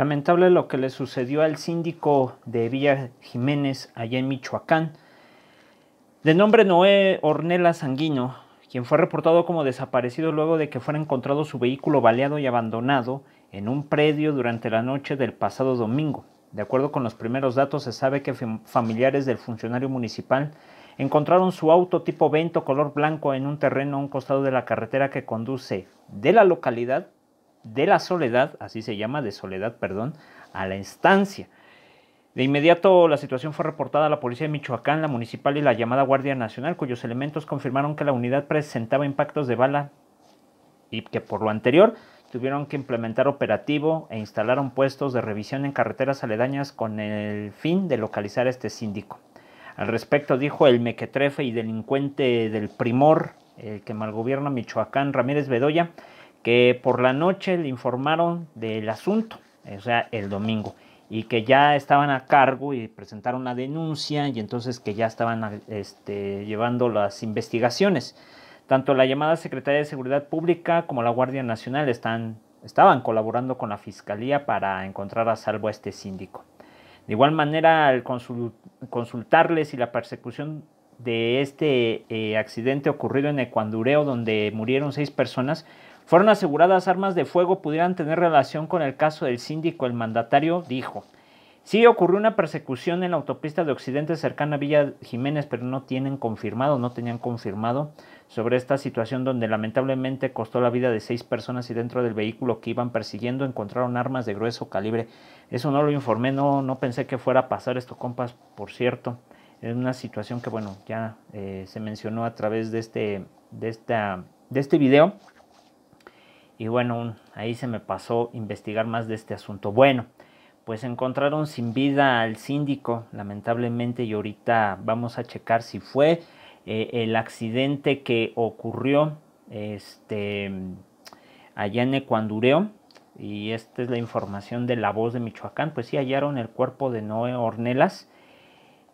Lamentable lo que le sucedió al síndico de Villa Jiménez allá en Michoacán, de nombre Noé Ornela Sanguino, quien fue reportado como desaparecido luego de que fuera encontrado su vehículo baleado y abandonado en un predio durante la noche del pasado domingo. De acuerdo con los primeros datos, se sabe que familiares del funcionario municipal encontraron su auto tipo Vento color blanco en un terreno a un costado de la carretera que conduce de la localidad de la soledad, así se llama, de soledad, perdón, a la instancia. De inmediato la situación fue reportada a la Policía de Michoacán, la Municipal y la llamada Guardia Nacional, cuyos elementos confirmaron que la unidad presentaba impactos de bala y que por lo anterior tuvieron que implementar operativo e instalaron puestos de revisión en carreteras aledañas con el fin de localizar a este síndico. Al respecto dijo el mequetrefe y delincuente del primor, el que malgobierna Michoacán, Ramírez Bedoya, que por la noche le informaron del asunto, o sea, el domingo, y que ya estaban a cargo y presentaron la denuncia y entonces que ya estaban este, llevando las investigaciones. Tanto la llamada Secretaría de Seguridad Pública como la Guardia Nacional están, estaban colaborando con la Fiscalía para encontrar a salvo a este síndico. De igual manera, al consultarles si la persecución de este eh, accidente ocurrido en Ecuandureo, donde murieron seis personas, fueron aseguradas armas de fuego pudieran tener relación con el caso del síndico. El mandatario dijo, sí ocurrió una persecución en la autopista de Occidente cercana a Villa Jiménez, pero no tienen confirmado, no tenían confirmado sobre esta situación donde lamentablemente costó la vida de seis personas y dentro del vehículo que iban persiguiendo encontraron armas de grueso calibre. Eso no lo informé, no, no pensé que fuera a pasar esto, compas, por cierto. Es una situación que, bueno, ya eh, se mencionó a través de este, de esta, de este video. Y bueno, ahí se me pasó investigar más de este asunto. Bueno, pues encontraron sin vida al síndico, lamentablemente, y ahorita vamos a checar si fue eh, el accidente que ocurrió este, allá en Ecuandureo. Y esta es la información de La Voz de Michoacán. Pues sí, hallaron el cuerpo de Noé Ornelas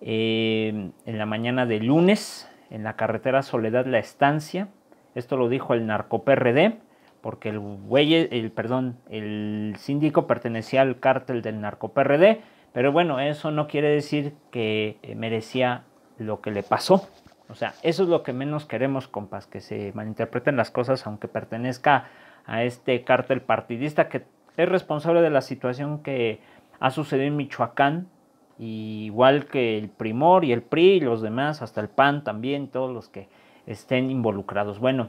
eh, en la mañana de lunes en la carretera Soledad La Estancia. Esto lo dijo el narco PRD porque el güey, el, perdón, el síndico pertenecía al cártel del narco PRD, pero bueno, eso no quiere decir que eh, merecía lo que le pasó. O sea, eso es lo que menos queremos, compas, que se malinterpreten las cosas, aunque pertenezca a este cártel partidista que es responsable de la situación que ha sucedido en Michoacán, igual que el Primor y el PRI y los demás, hasta el PAN también, todos los que estén involucrados. Bueno,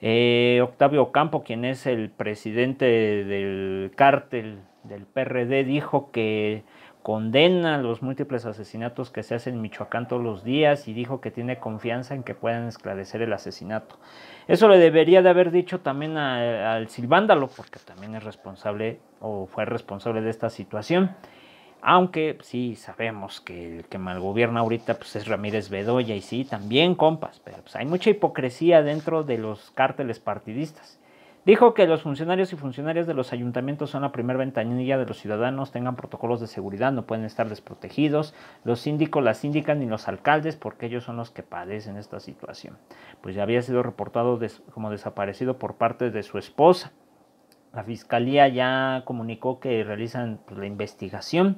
eh, Octavio Campo, quien es el presidente del cártel del PRD, dijo que condena los múltiples asesinatos que se hacen en Michoacán todos los días y dijo que tiene confianza en que puedan esclarecer el asesinato. Eso le debería de haber dicho también al Silvándalo, porque también es responsable o fue responsable de esta situación. Aunque pues, sí sabemos que el que malgobierna ahorita pues, es Ramírez Bedoya y sí, también compas, pero pues, hay mucha hipocresía dentro de los cárteles partidistas. Dijo que los funcionarios y funcionarias de los ayuntamientos son la primera ventanilla de los ciudadanos, tengan protocolos de seguridad, no pueden estar desprotegidos, los síndicos, las síndicas ni los alcaldes, porque ellos son los que padecen esta situación. Pues ya había sido reportado como desaparecido por parte de su esposa. La fiscalía ya comunicó que realizan pues, la investigación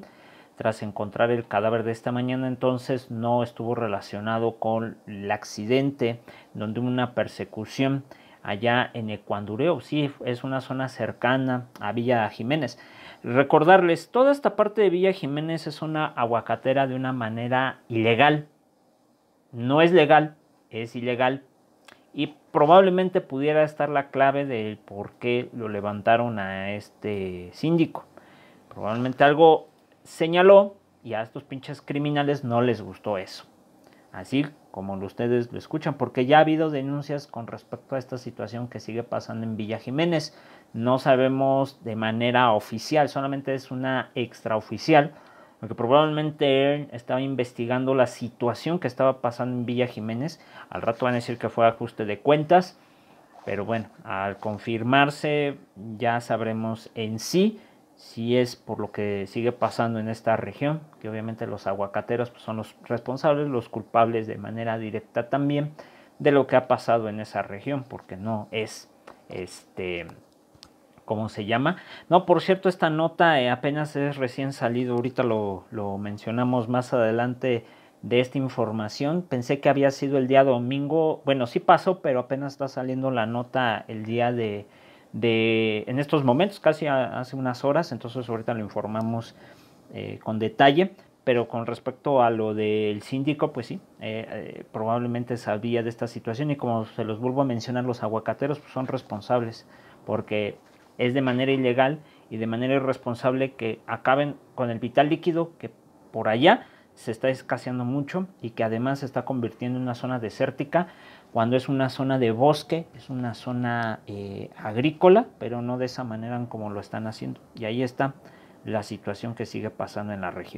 tras encontrar el cadáver de esta mañana, entonces no estuvo relacionado con el accidente donde hubo una persecución allá en Ecuandureo, sí, es una zona cercana a Villa Jiménez. Recordarles, toda esta parte de Villa Jiménez es una aguacatera de una manera ilegal. No es legal, es ilegal, y probablemente pudiera estar la clave del por qué lo levantaron a este síndico. Probablemente algo señaló y a estos pinches criminales no les gustó eso. Así como ustedes lo escuchan, porque ya ha habido denuncias con respecto a esta situación que sigue pasando en Villa Jiménez. No sabemos de manera oficial, solamente es una extraoficial porque probablemente él estaba investigando la situación que estaba pasando en Villa Jiménez. Al rato van a decir que fue ajuste de cuentas, pero bueno, al confirmarse ya sabremos en sí si es por lo que sigue pasando en esta región, que obviamente los aguacateros pues, son los responsables, los culpables de manera directa también de lo que ha pasado en esa región, porque no es este como se llama. No, por cierto, esta nota eh, apenas es recién salido, ahorita lo, mencionamos más adelante de esta información. Pensé que había sido el día domingo, bueno, sí pasó, pero apenas está saliendo la nota el día de, de en estos momentos, casi hace unas horas, entonces ahorita lo informamos eh, con detalle. Pero con respecto a lo del síndico, pues sí, eh, probablemente sabía de esta situación y como se los vuelvo a mencionar, los aguacateros pues, son responsables porque es de manera ilegal y de manera irresponsable que acaben con el vital líquido que por allá se está escaseando mucho y que además se está convirtiendo en una zona desértica cuando es una zona de bosque, es una zona eh, agrícola, pero no de esa manera como lo están haciendo. Y ahí está la situación que sigue pasando en la región.